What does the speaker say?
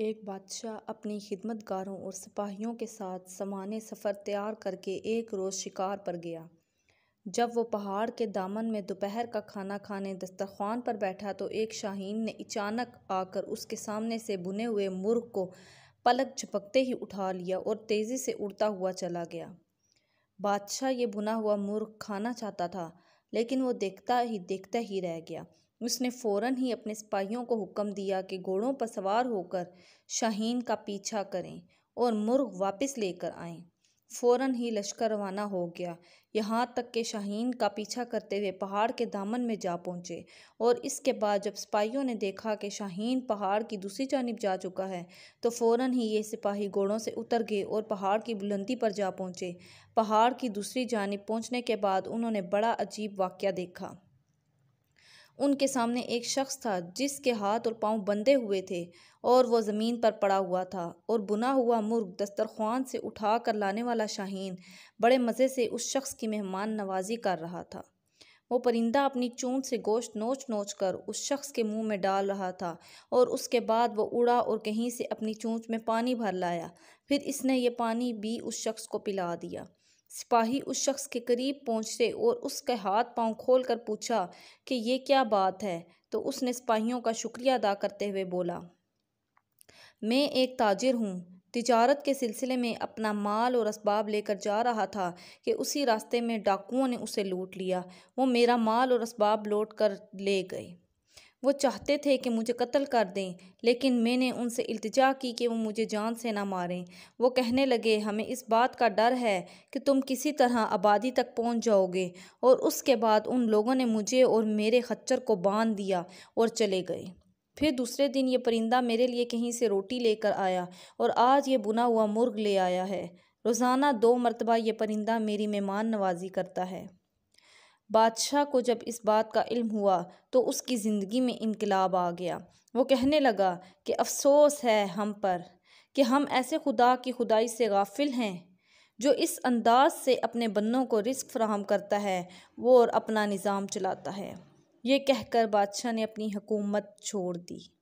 एक बादशाह अपनी खिदमतगारों और सिपाहियों के साथ सामान सफ़र तैयार करके एक रोज़ शिकार पर गया जब वो पहाड़ के दामन में दोपहर का खाना खाने दस्तरखान पर बैठा तो एक शाहीन ने अचानक आकर उसके सामने से बुने हुए मुर्ग को पलक झपकते ही उठा लिया और तेज़ी से उड़ता हुआ चला गया बादशाह ये बुना हुआ मुर्ग खाना चाहता था लेकिन वो देखता ही देखता ही रह गया उसने फ़ौरन ही अपने सिपाहियों को हुक्म दिया कि घोड़ों पर सवार होकर शाहीन का पीछा करें और मुर्ग वापस लेकर आएं। फ़ौरन ही लश्कर रवाना हो गया यहाँ तक कि शाहीन का पीछा करते हुए पहाड़ के दामन में जा पहुँचे और इसके बाद जब सिपाहियों ने देखा कि शाहीन पहाड़ की दूसरी जानब जा चुका है तो फ़ौरन ही ये सिपाही घोड़ों से उतर गए और पहाड़ की बुलंदी पर जा पहुँचे पहाड़ की दूसरी जानब पहुँचने के बाद उन्होंने बड़ा अजीब वाक्य देखा उनके सामने एक शख्स था जिसके हाथ और पांव बंधे हुए थे और वो ज़मीन पर पड़ा हुआ था और बुना हुआ मुर्ग दस्तरखान से उठा कर लाने वाला शाहीन बड़े मज़े से उस शख्स की मेहमान नवाजी कर रहा था वो परिंदा अपनी चूंद से गोश्त नोच नोच कर उस शख्स के मुंह में डाल रहा था और उसके बाद वो उड़ा और कहीं से अपनी चूंच में पानी भर लाया फिर इसने ये पानी भी उस शख्स को पिला दिया सिपाही उस शख्स के करीब पहुंचे और उसके हाथ पांव खोलकर पूछा कि ये क्या बात है तो उसने सिपाहियों का शुक्रिया अदा करते हुए बोला मैं एक ताजिर हूँ तिजारत के सिलसिले में अपना माल और इसबाब लेकर जा रहा था कि उसी रास्ते में डाकुओं ने उसे लूट लिया वो मेरा माल और इसबाब लौट कर ले गए वो चाहते थे कि मुझे कत्ल कर दें लेकिन मैंने उनसे इल्तिजा की कि वो मुझे जान से ना मारें वो कहने लगे हमें इस बात का डर है कि तुम किसी तरह आबादी तक पहुंच जाओगे और उसके बाद उन लोगों ने मुझे और मेरे खच्चर को बांध दिया और चले गए फिर दूसरे दिन ये परिंदा मेरे लिए कहीं से रोटी लेकर आया और आज ये बुना हुआ मुर्ग ले आया है रोज़ाना दो मरतबा ये परिंदा मेरी मेहमान नवाजी करता है बादशाह को जब इस बात का इल्म हुआ तो उसकी ज़िंदगी में इनकलाब आ गया वो कहने लगा कि अफ़सोस है हम पर कि हम ऐसे खुदा की खुदाई से गाफिल हैं जो इस अंदाज से अपने बन्नों को रिस्क फ्राहम करता है वो और अपना निज़ाम चलाता है ये कहकर बादशाह ने अपनी हुकूमत छोड़ दी